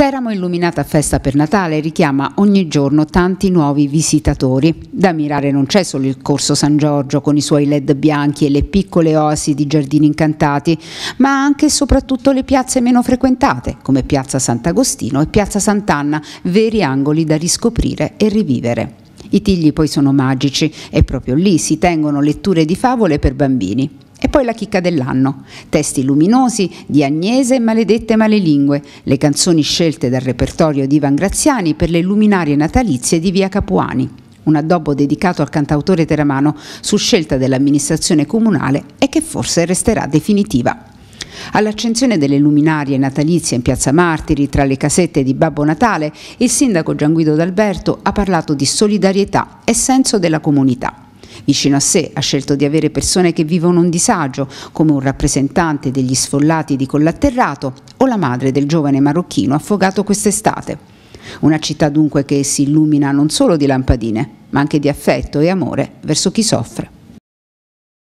Teramo illuminata a festa per Natale richiama ogni giorno tanti nuovi visitatori. Da ammirare non c'è solo il Corso San Giorgio con i suoi led bianchi e le piccole oasi di giardini incantati, ma anche e soprattutto le piazze meno frequentate come Piazza Sant'Agostino e Piazza Sant'Anna, veri angoli da riscoprire e rivivere. I tigli poi sono magici e proprio lì si tengono letture di favole per bambini poi la chicca dell'anno. Testi luminosi di Agnese e Maledette Malelingue, le canzoni scelte dal repertorio di Ivan Graziani per le luminarie natalizie di via Capuani. Un addobbo dedicato al cantautore teramano su scelta dell'amministrazione comunale e che forse resterà definitiva. All'accensione delle luminarie natalizie in Piazza Martiri, tra le casette di Babbo Natale, il sindaco Gianguido D'Alberto ha parlato di solidarietà e senso della comunità. Vicino a sé ha scelto di avere persone che vivono un disagio, come un rappresentante degli sfollati di collatterrato o la madre del giovane marocchino affogato quest'estate. Una città dunque che si illumina non solo di lampadine, ma anche di affetto e amore verso chi soffre.